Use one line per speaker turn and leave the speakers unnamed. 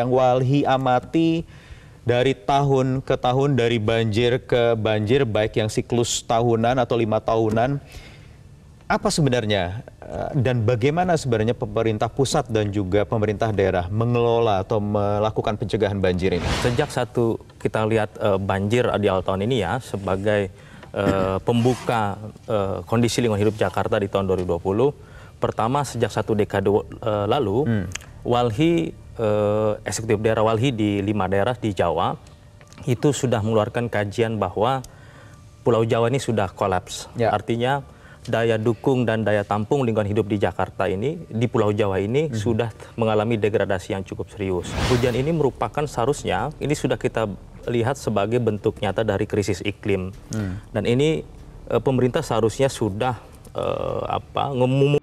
Yang Walhi amati dari tahun ke tahun, dari banjir ke banjir, baik yang siklus tahunan atau lima tahunan, apa sebenarnya eh, dan bagaimana sebenarnya pemerintah pusat dan juga pemerintah daerah mengelola atau melakukan pencegahan banjir ini? Sejak satu kita lihat uh, banjir di awal tahun ini ya
sebagai uh, pembuka uh, kondisi lingkungan hidup Jakarta di tahun 2020, pertama sejak satu dekade lalu hmm. Walhi eh, eksekutif daerah Walhi di lima daerah di Jawa itu sudah mengeluarkan kajian bahwa Pulau Jawa ini sudah kolaps. Ya. Artinya daya dukung dan daya tampung lingkungan hidup di Jakarta ini di Pulau Jawa ini hmm. sudah mengalami degradasi yang cukup serius. Hujan ini merupakan seharusnya ini sudah kita lihat sebagai bentuk nyata dari krisis iklim. Hmm. Dan ini eh, pemerintah seharusnya sudah eh, apa ngomong